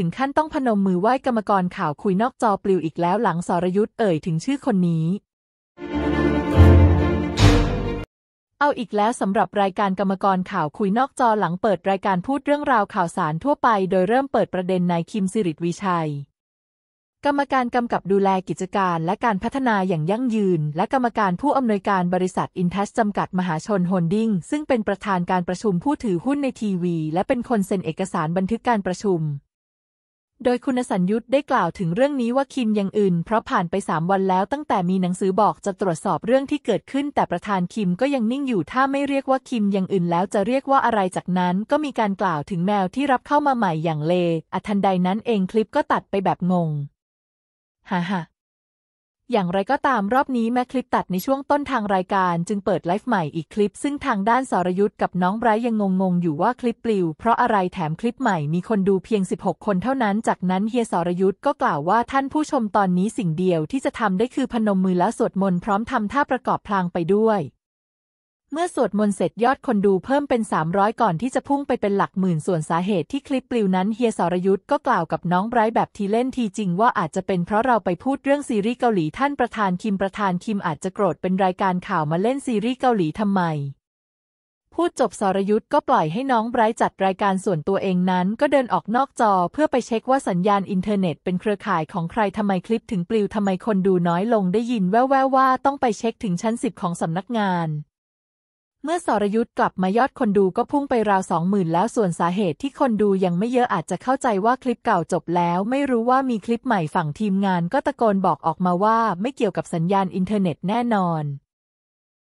ถึงขั้นต้องพนมมือไหว้กรรมกรข่าวคุยนอกจอปลิวอีกแล้วหลังสรยุทธ์เอ่ยถึงชื่อคนนี้ เอาอีกแล้วสำหรับรายการกรรมกรข่าวคุยนอกจอหลังเปิดรายการพูดเรื่องราวข่าวสารทั่วไปโดยเริ่มเปิดประเด็นนายคิมสิริวิชัย กรรมการกำกับดูแลกิจการและการพัฒนาอย่างยั่งยืน และกรรมการผู้อำนวยการบริษัทอินทัชจำกัดมหาชนโฮลดิ้งซึ่งเป็นประธานการประชุมผู้ถือหุ้นในทีวี และเป็นคนเซ็นเอกสารบันทึกการประชุมโดยคุณสัญยุทธ์ได้กล่าวถึงเรื่องนี้ว่าคิมยังอื่น เพราะผ่านไปสามวันแล้วตั้งแต่มีหนังสือบอกจะตรวจสอบเรื่องที่เกิดขึ้น แต่ประธานคิมก็ยังนิ่งอยู่ถ้าไม่เรียกว่าคิมยังอื่น แล้วจะเรียกว่าอะไรจากนั้น ก็มีการกล่าวถึงแมวที่รับเข้ามาใหม่อย่างเลอทันใดนั้นเองคลิปก็ตัดไปแบบงงฮ่าฮ่าอย่างไรก็ตามรอบนี้แม้คลิปตัดในช่วงต้นทางรายการจึงเปิดไลฟ์ใหม่อีกคลิปซึ่งทางด้านสรยุทธ์กับน้องไบร์ยังงงๆ อยู่ว่าคลิปปลิวเพราะอะไรแถมคลิปใหม่มีคนดูเพียง 16 คนเท่านั้นจากนั้นเฮียสรยุทธ์ก็กล่าวว่าท่านผู้ชมตอนนี้สิ่งเดียวที่จะทำได้คือพนมมือและสวดมนต์พร้อมทำท่าประกอบพลางไปด้วยเมื่อสวดมนต์เสร็จยอดคนดูเพิ่มเป็น 300 ก่อนที่จะพุ่งไปเป็นหลักหมื่นส่วนสาเหตุที่คลิปปลิวนั้น เฮียสรยุทธ์ก็กล่าวกับน้องไบรท์แบบทีเล่นทีจริงว่า อาจจะเป็นเพราะเราไปพูดเรื่องซีรีส์เกาหลีท่านประธานคิมประธานคิมอาจจะโกรธเป็นรายการข่าวมาเล่นซีรีส์เกาหลีทำไม พูดจบสรยุทธ์ก็ปล่อยให้น้องไบรท์จัดรายการส่วนตัวเองนั้น ก็เดินออกนอกจอ เพื่อไปเช็คว่าสัญญาณอินเทอร์เน็ต เป็นเครือข่ายของใครทำไมคลิป ถึงปลิวทำไมคนดูน้อยลงได้ยินแว่วๆว่าต้องไปเช็คถึงชั้นสิบของสำนักงานเมื่อสรยุทธ์กลับมายอดคนดูก็พุ่งไปราวสองหมื่นแล้วส่วนสาเหตุที่คนดูยังไม่เยอะอาจจะเข้าใจว่าคลิปเก่าจบแล้ว ไม่รู้ว่ามีคลิปใหม่ฝั่งทีมงานก็ตะโกนบอกออกมาว่า ไม่เกี่ยวกับสัญญาณอินเทอร์เน็ตแน่นอน